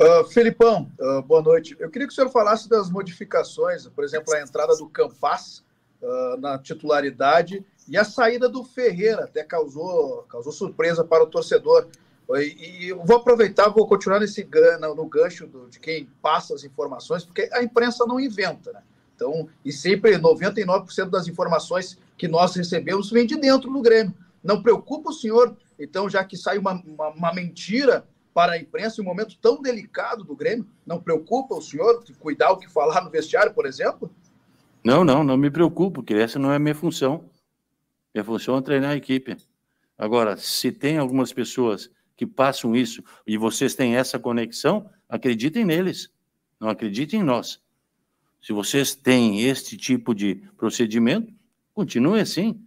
Uh, Felipão, uh, boa noite. Eu queria que o senhor falasse das modificações, por exemplo, a entrada do Campas uh, na titularidade e a saída do Ferreira, até causou, causou surpresa para o torcedor. E, e eu vou aproveitar, vou continuar nesse no gancho do, de quem passa as informações, porque a imprensa não inventa, né? Então, e sempre 99% das informações que nós recebemos vem de dentro do Grêmio. Não preocupa o senhor, então, já que sai uma, uma, uma mentira para a imprensa em um momento tão delicado do Grêmio? Não preocupa o senhor de cuidar o que falar no vestiário, por exemplo? Não, não, não me preocupo, porque essa não é a minha função. Minha função é treinar a equipe. Agora, se tem algumas pessoas que passam isso e vocês têm essa conexão, acreditem neles, não acreditem em nós. Se vocês têm este tipo de procedimento, continue assim.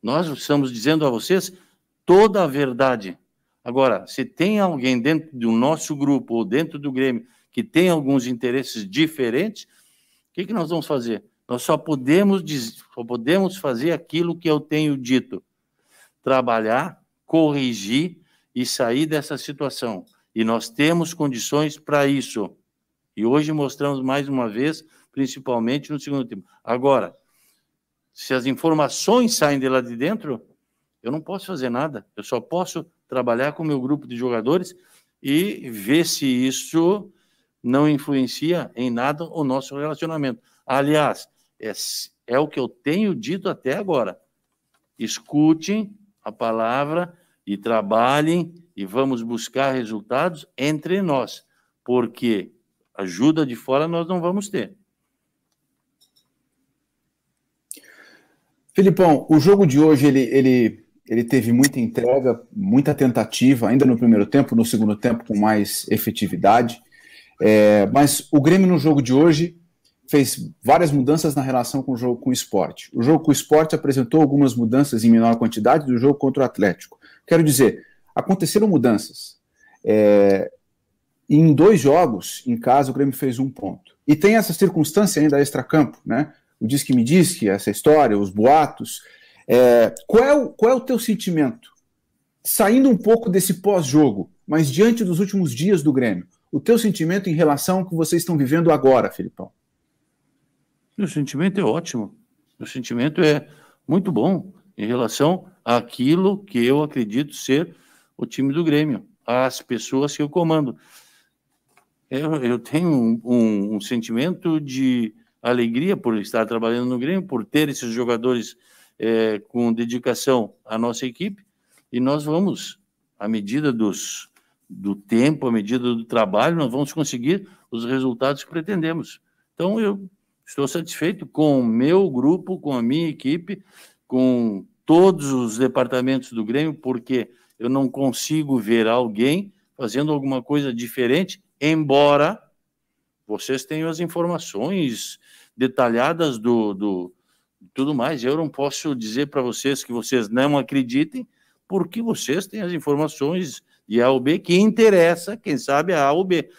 Nós estamos dizendo a vocês toda a verdade. Agora, se tem alguém dentro do nosso grupo ou dentro do Grêmio que tem alguns interesses diferentes, o que, que nós vamos fazer? Nós só podemos, só podemos fazer aquilo que eu tenho dito: trabalhar, corrigir e sair dessa situação. E nós temos condições para isso. E hoje mostramos mais uma vez, principalmente no segundo tempo. Agora, se as informações saem de lá de dentro, eu não posso fazer nada. Eu só posso trabalhar com o meu grupo de jogadores e ver se isso não influencia em nada o nosso relacionamento. Aliás, é, é o que eu tenho dito até agora. Escutem a palavra e trabalhem e vamos buscar resultados entre nós, porque ajuda de fora nós não vamos ter. Filipão, o jogo de hoje ele, ele ele teve muita entrega, muita tentativa, ainda no primeiro tempo, no segundo tempo com mais efetividade. É, mas o Grêmio no jogo de hoje fez várias mudanças na relação com o jogo com o esporte. O jogo com o esporte apresentou algumas mudanças em menor quantidade do jogo contra o Atlético. Quero dizer, aconteceram mudanças. É, em dois jogos, em casa, o Grêmio fez um ponto. E tem essa circunstância ainda extra-campo, né? O diz que me diz que essa história, os boatos, é, qual, é o, qual é o teu sentimento? Saindo um pouco desse pós-jogo, mas diante dos últimos dias do Grêmio, o teu sentimento em relação ao que vocês estão vivendo agora, Filipão? O sentimento é ótimo. O sentimento é muito bom em relação àquilo que eu acredito ser o time do Grêmio, as pessoas que eu comando. Eu, eu tenho um, um, um sentimento de alegria por estar trabalhando no Grêmio, por ter esses jogadores é, com dedicação à nossa equipe e nós vamos, à medida dos, do tempo, à medida do trabalho, nós vamos conseguir os resultados que pretendemos. Então, eu estou satisfeito com o meu grupo, com a minha equipe, com todos os departamentos do Grêmio, porque eu não consigo ver alguém fazendo alguma coisa diferente, embora vocês tenham as informações detalhadas do, do tudo mais. Eu não posso dizer para vocês que vocês não acreditem, porque vocês têm as informações de A ou B que interessa, quem sabe, a A ou B.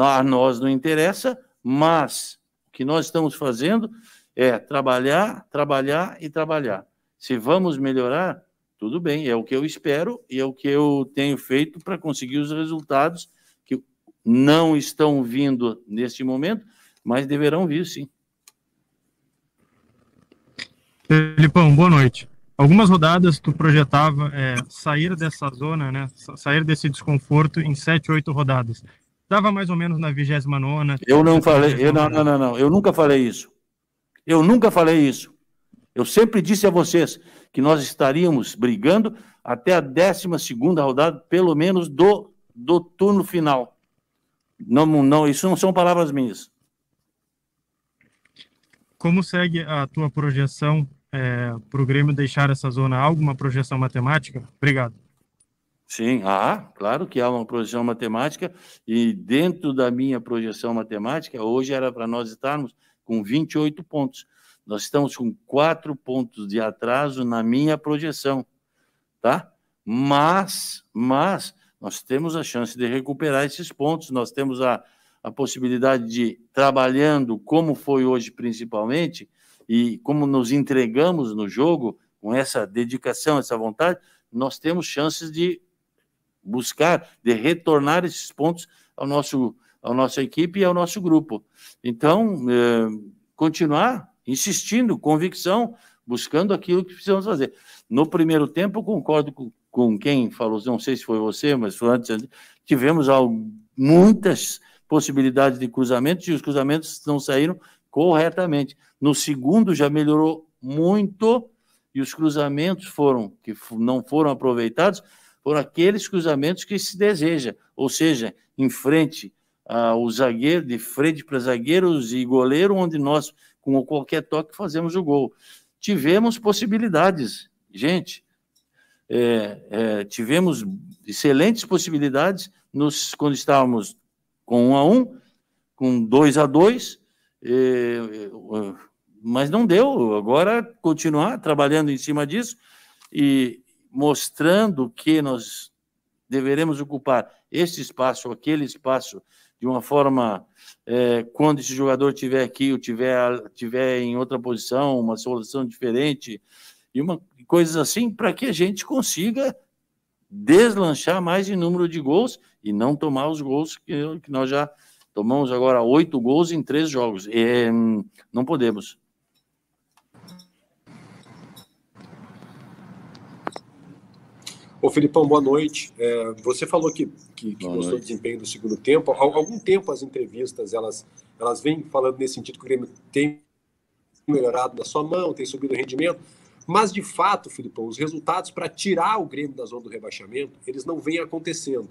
A nós não interessa, mas o que nós estamos fazendo é trabalhar, trabalhar e trabalhar. Se vamos melhorar, tudo bem, é o que eu espero e é o que eu tenho feito para conseguir os resultados que não estão vindo neste momento, mas deverão vir sim. Felipão, boa noite. Algumas rodadas tu projetava é, sair dessa zona, né, sair desse desconforto em sete, oito rodadas. Dava mais ou menos na vigésima nona. Eu não falei, eu não, não, não, não, eu nunca falei isso. Eu nunca falei isso. Eu sempre disse a vocês que nós estaríamos brigando até a 12 rodada, pelo menos do, do turno final. Não, não, isso não são palavras minhas. Como segue a tua projeção é, para o Grêmio deixar essa zona? Há alguma projeção matemática? Obrigado. Sim, ah, claro que há uma projeção matemática, e dentro da minha projeção matemática, hoje era para nós estarmos com 28 pontos. Nós estamos com quatro pontos de atraso na minha projeção, tá? Mas, mas, nós temos a chance de recuperar esses pontos, nós temos a, a possibilidade de, trabalhando como foi hoje principalmente, e como nos entregamos no jogo, com essa dedicação, essa vontade, nós temos chances de buscar, de retornar esses pontos ao nosso, à nossa equipe e ao nosso grupo. Então, é, continuar insistindo, convicção, buscando aquilo que precisamos fazer. No primeiro tempo, concordo com, com quem falou, não sei se foi você, mas foi antes, tivemos ao, muitas possibilidades de cruzamentos e os cruzamentos não saíram corretamente. No segundo já melhorou muito e os cruzamentos foram que não foram aproveitados foram aqueles cruzamentos que se deseja, ou seja, em frente ao ah, zagueiro, de frente para zagueiros e goleiro, onde nós com qualquer toque fazemos o gol. Tivemos possibilidades, gente. É, é, tivemos excelentes possibilidades nos, quando estávamos com um a um, com dois a dois mas não deu. Agora, continuar trabalhando em cima disso e mostrando que nós deveremos ocupar este espaço, aquele espaço, de uma forma, é, quando esse jogador estiver aqui ou tiver, tiver em outra posição, uma solução diferente, e uma coisas assim, para que a gente consiga deslanchar mais em número de gols e não tomar os gols que, que nós já Tomamos agora oito gols em três jogos. Hum, não podemos. Ô Filipão, boa noite. É, você falou que, que, que gostou noite. do desempenho do segundo tempo. Há algum tempo as entrevistas, elas, elas vêm falando nesse sentido que o Grêmio tem melhorado na sua mão, tem subido o rendimento. Mas, de fato, Filipão, os resultados para tirar o Grêmio da zona do rebaixamento, eles não vêm acontecendo.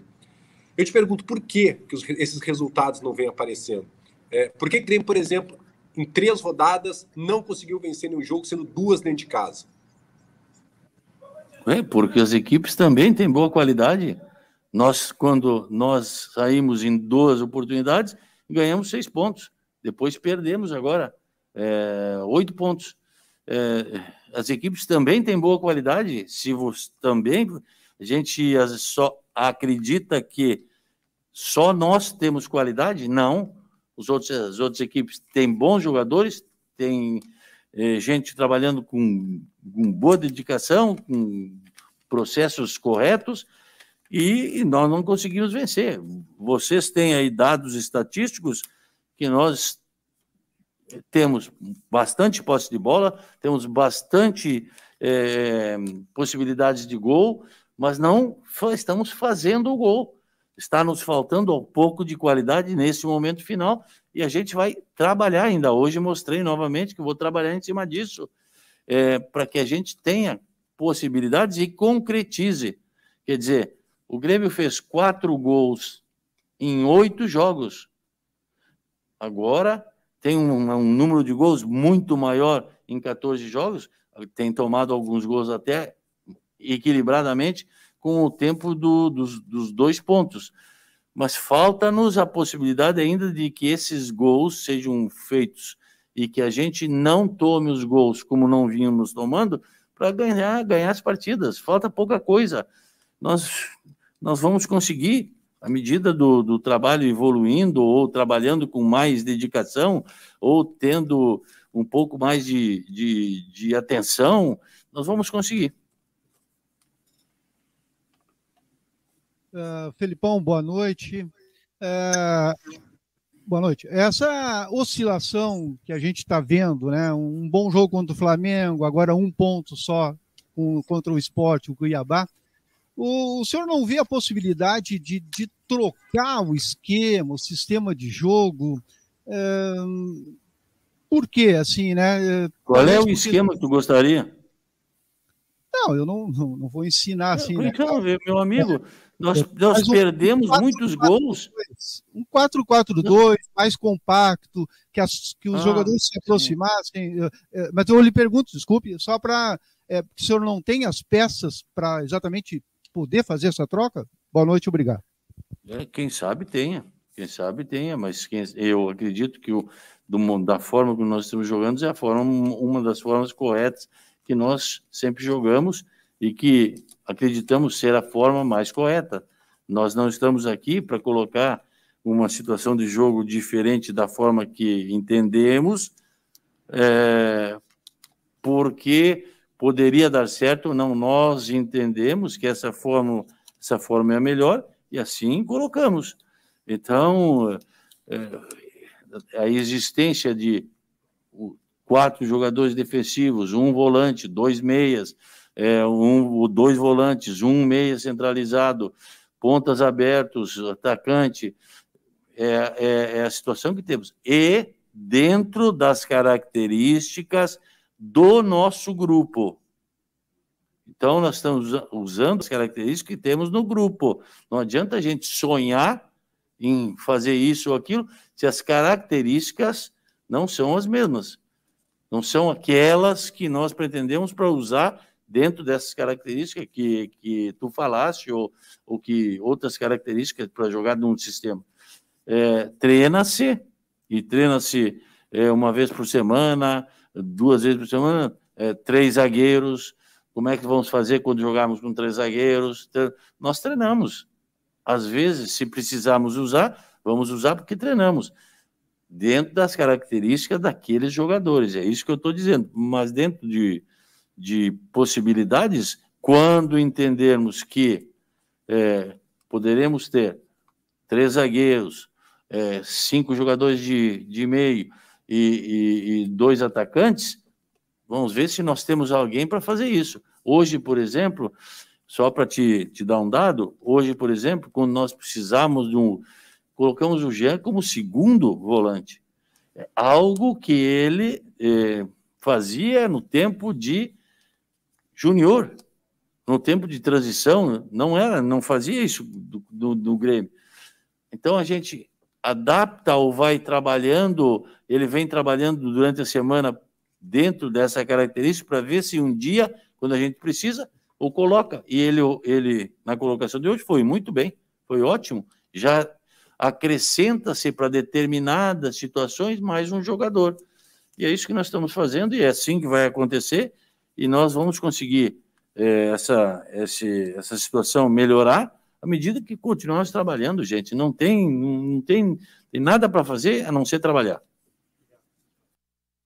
Eu te pergunto por que, que os, esses resultados não vêm aparecendo? É, por que o Grêmio, por exemplo, em três rodadas, não conseguiu vencer nenhum jogo, sendo duas dentro de casa? É, porque as equipes também têm boa qualidade. Nós, quando nós saímos em duas oportunidades, ganhamos seis pontos. Depois perdemos agora é, oito pontos. É, as equipes também têm boa qualidade. Se você, também a gente só acredita que só nós temos qualidade? Não. Os outros, as outras equipes têm bons jogadores, têm eh, gente trabalhando com, com boa dedicação, com processos corretos, e nós não conseguimos vencer. Vocês têm aí dados estatísticos que nós temos bastante posse de bola, temos bastante é, possibilidades de gol mas não estamos fazendo o gol. Está nos faltando um pouco de qualidade nesse momento final e a gente vai trabalhar ainda. Hoje mostrei novamente que vou trabalhar em cima disso é, para que a gente tenha possibilidades e concretize. Quer dizer, o Grêmio fez quatro gols em oito jogos. Agora tem um, um número de gols muito maior em 14 jogos, tem tomado alguns gols até equilibradamente com o tempo do, dos, dos dois pontos. Mas falta-nos a possibilidade ainda de que esses gols sejam feitos e que a gente não tome os gols como não vínhamos tomando para ganhar, ganhar as partidas. Falta pouca coisa. Nós, nós vamos conseguir, à medida do, do trabalho evoluindo, ou trabalhando com mais dedicação, ou tendo um pouco mais de, de, de atenção, nós vamos conseguir. Uh, Felipão, boa noite. Uh, boa noite. Essa oscilação que a gente está vendo, né? Um bom jogo contra o Flamengo, agora um ponto só com, contra o esporte, o Cuiabá. O, o senhor não vê a possibilidade de, de trocar o esquema, o sistema de jogo? Uh, por quê? Assim, né? Qual é o esquema que tu gostaria? Não, eu não, não, não vou ensinar assim. Brincando, né? meu amigo, nós, é, nós perdemos um 4, muitos 4, gols. um 4-4-2 mais compacto, que, as, que os ah, jogadores se aproximassem. Eh, eh, mas eu lhe pergunto, desculpe, só para. É, eh, o senhor não tem as peças para exatamente poder fazer essa troca? Boa noite, obrigado. É, quem sabe tenha, quem sabe tenha, mas quem, eu acredito que o, do, da forma que nós estamos jogando é a forma, uma das formas corretas que nós sempre jogamos e que acreditamos ser a forma mais correta. Nós não estamos aqui para colocar uma situação de jogo diferente da forma que entendemos, é, porque poderia dar certo, ou não nós entendemos que essa forma, essa forma é a melhor e assim colocamos. Então, é, é a existência de quatro jogadores defensivos, um volante, dois meias, é, um, dois volantes, um meia centralizado, pontas abertos, atacante. É, é, é a situação que temos. E dentro das características do nosso grupo. Então, nós estamos usando as características que temos no grupo. Não adianta a gente sonhar em fazer isso ou aquilo se as características não são as mesmas. Não são aquelas que nós pretendemos para usar dentro dessas características que, que tu falaste, ou, ou que outras características para jogar num sistema. É, treina-se, e treina-se é, uma vez por semana, duas vezes por semana, é, três zagueiros, como é que vamos fazer quando jogarmos com três zagueiros? Nós treinamos. Às vezes, se precisarmos usar, vamos usar porque treinamos. Dentro das características daqueles jogadores, é isso que eu estou dizendo. Mas dentro de, de possibilidades quando entendermos que é, poderemos ter três zagueiros, é, cinco jogadores de, de meio e, e, e dois atacantes, vamos ver se nós temos alguém para fazer isso. Hoje, por exemplo, só para te, te dar um dado, hoje, por exemplo, quando nós precisamos de um. Colocamos o Jean como segundo volante. É algo que ele é, fazia no tempo de júnior, no tempo de transição, não era, não fazia isso do, do, do Grêmio. Então a gente adapta ou vai trabalhando, ele vem trabalhando durante a semana dentro dessa característica para ver se um dia, quando a gente precisa, ou coloca. E ele, ele na colocação de hoje foi muito bem, foi ótimo. Já acrescenta-se para determinadas situações mais um jogador. E é isso que nós estamos fazendo e é assim que vai acontecer e nós vamos conseguir é, essa, esse, essa situação melhorar à medida que continuarmos trabalhando, gente. Não tem, não tem, tem nada para fazer a não ser trabalhar.